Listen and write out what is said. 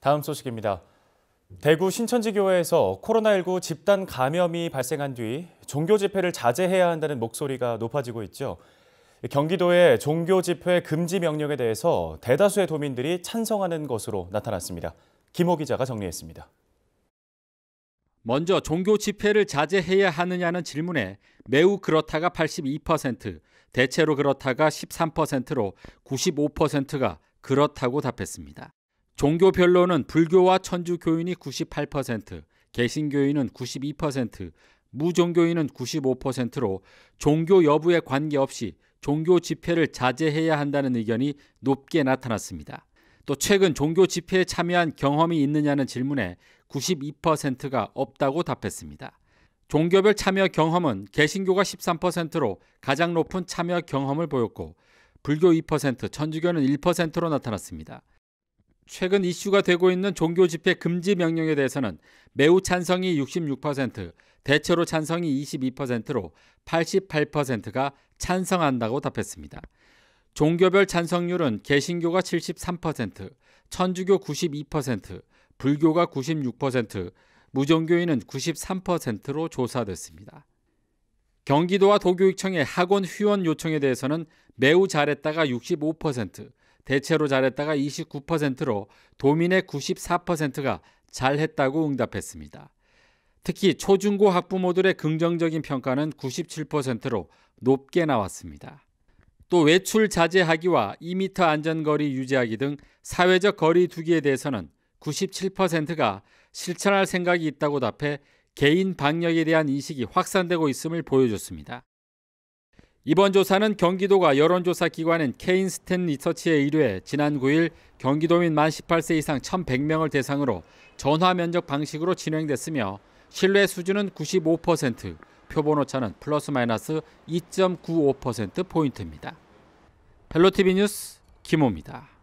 다음 소식입니다. 대구 신천지교회에서 코로나19 집단 감염이 발생한 뒤 종교 집회를 자제해야 한다는 목소리가 높아지고 있죠. 경기도의 종교 집회 금지 명령에 대해서 대다수의 도민들이 찬성하는 것으로 나타났습니다. 김호 기자가 정리했습니다. 먼저 종교 집회를 자제해야 하느냐는 질문에 매우 그렇다가 82%, 대체로 그렇다가 13%로 95%가 그렇다고 답했습니다. 종교별로는 불교와 천주교인이 98%, 개신교인은 92%, 무종교인은 95%로 종교 여부에 관계없이 종교 집회를 자제해야 한다는 의견이 높게 나타났습니다. 또 최근 종교 집회에 참여한 경험이 있느냐는 질문에 92%가 없다고 답했습니다. 종교별 참여 경험은 개신교가 13%로 가장 높은 참여 경험을 보였고 불교 2%, 천주교는 1%로 나타났습니다. 최근 이슈가 되고 있는 종교 집회 금지 명령에 대해서는 매우 찬성이 66%, 대체로 찬성이 22%로 88%가 찬성한다고 답했습니다. 종교별 찬성률은 개신교가 73%, 천주교 92%, 불교가 96%, 무종교인은 93%로 조사됐습니다. 경기도와 도교육청의 학원 휴원 요청에 대해서는 매우 잘했다가 65%, 대체로 잘했다가 29%로 도민의 94%가 잘했다고 응답했습니다. 특히 초중고 학부모들의 긍정적인 평가는 97%로 높게 나왔습니다. 또 외출 자제하기와 2m 안전거리 유지하기 등 사회적 거리 두기에 대해서는 97%가 실천할 생각이 있다고 답해 개인 방역에 대한 인식이 확산되고 있음을 보여줬습니다. 이번 조사는 경기도가 여론조사 기관인 케인스텐 리서치에 의뢰해 지난 9일 경기도민 만 18세 이상 1,100명을 대상으로 전화 면접 방식으로 진행됐으며 신뢰 수준은 95%, 표본 오차는 플러스 마이너스 2.95% 포인트입니다. 헬로 TV 뉴스 김호입니다.